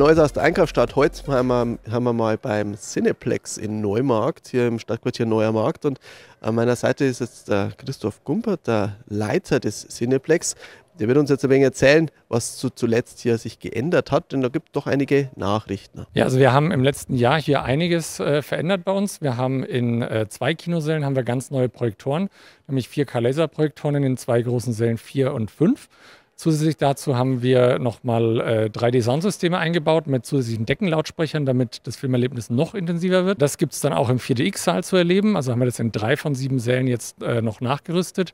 Neues aus der Einkaufsstadt Holzheim haben, haben wir mal beim Cineplex in Neumarkt, hier im Stadtquartier Neuer Markt. Und an meiner Seite ist jetzt der Christoph Gumpert, der Leiter des Cineplex. Der wird uns jetzt ein wenig erzählen, was zu, zuletzt hier sich geändert hat, denn da gibt es doch einige Nachrichten. Ja, also wir haben im letzten Jahr hier einiges äh, verändert bei uns. Wir haben in äh, zwei Kinosälen haben wir ganz neue Projektoren, nämlich vier K-Laser-Projektoren in den zwei großen Sälen 4 und 5. Zusätzlich dazu haben wir nochmal äh, drei D-Soundsysteme eingebaut mit zusätzlichen Deckenlautsprechern, damit das Filmerlebnis noch intensiver wird. Das gibt es dann auch im 4DX-Saal zu erleben. Also haben wir das in drei von sieben Sälen jetzt äh, noch nachgerüstet,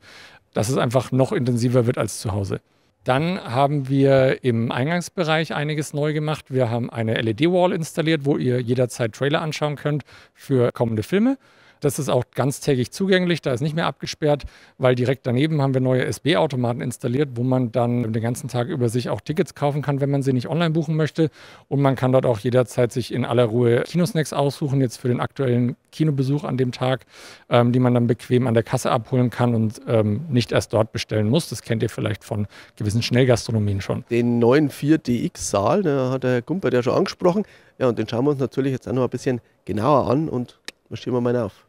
dass es einfach noch intensiver wird als zu Hause. Dann haben wir im Eingangsbereich einiges neu gemacht. Wir haben eine LED-Wall installiert, wo ihr jederzeit Trailer anschauen könnt für kommende Filme. Das ist auch ganztägig zugänglich, da ist nicht mehr abgesperrt, weil direkt daneben haben wir neue SB-Automaten installiert, wo man dann den ganzen Tag über sich auch Tickets kaufen kann, wenn man sie nicht online buchen möchte. Und man kann dort auch jederzeit sich in aller Ruhe Kinosnacks aussuchen, jetzt für den aktuellen Kinobesuch an dem Tag, ähm, die man dann bequem an der Kasse abholen kann und ähm, nicht erst dort bestellen muss. Das kennt ihr vielleicht von gewissen Schnellgastronomien schon. Den neuen 4DX-Saal, da hat der Herr Gumpert ja schon angesprochen. Ja, und den schauen wir uns natürlich jetzt auch noch ein bisschen genauer an und Stehen wir mal auf.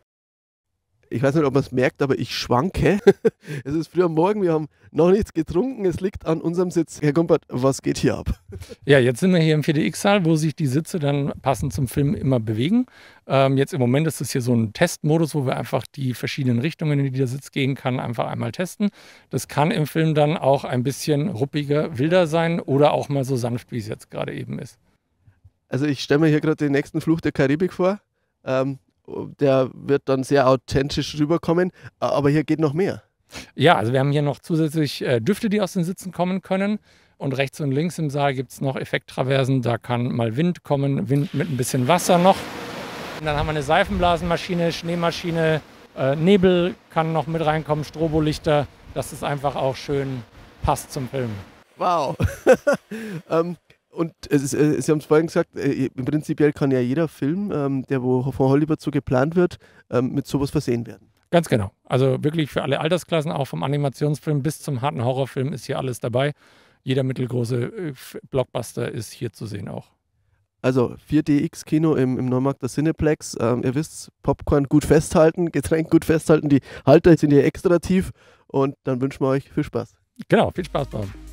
Ich weiß nicht, ob man es merkt, aber ich schwanke. es ist früh am Morgen, wir haben noch nichts getrunken, es liegt an unserem Sitz. Herr Gumpert, was geht hier ab? Ja, jetzt sind wir hier im 4DX-Saal, wo sich die Sitze dann passend zum Film immer bewegen. Ähm, jetzt im Moment ist es hier so ein Testmodus, wo wir einfach die verschiedenen Richtungen, in die der Sitz gehen kann, einfach einmal testen. Das kann im Film dann auch ein bisschen ruppiger, wilder sein oder auch mal so sanft, wie es jetzt gerade eben ist. Also ich stelle mir hier gerade den nächsten Fluch der Karibik vor. Ähm, der wird dann sehr authentisch rüberkommen. Aber hier geht noch mehr. Ja, also wir haben hier noch zusätzlich äh, Düfte, die aus den Sitzen kommen können. Und rechts und links im Saal gibt es noch Effekttraversen. Da kann mal Wind kommen, Wind mit ein bisschen Wasser noch. Und dann haben wir eine Seifenblasenmaschine, Schneemaschine, äh, Nebel kann noch mit reinkommen, Strobolichter, dass es einfach auch schön passt zum Film. Wow. ähm, und äh, Sie haben es vorhin gesagt, äh, prinzipiell kann ja jeder Film, ähm, der wo von Hollywood so geplant wird, ähm, mit sowas versehen werden. Ganz genau. Also wirklich für alle Altersklassen, auch vom Animationsfilm bis zum harten Horrorfilm ist hier alles dabei. Jeder mittelgroße äh, Blockbuster ist hier zu sehen auch. Also 4DX-Kino im, im Neumarkt der Cineplex. Ähm, ihr wisst, Popcorn gut festhalten, Getränk gut festhalten. Die Halter sind hier extra tief und dann wünschen wir euch viel Spaß. Genau, viel Spaß beim.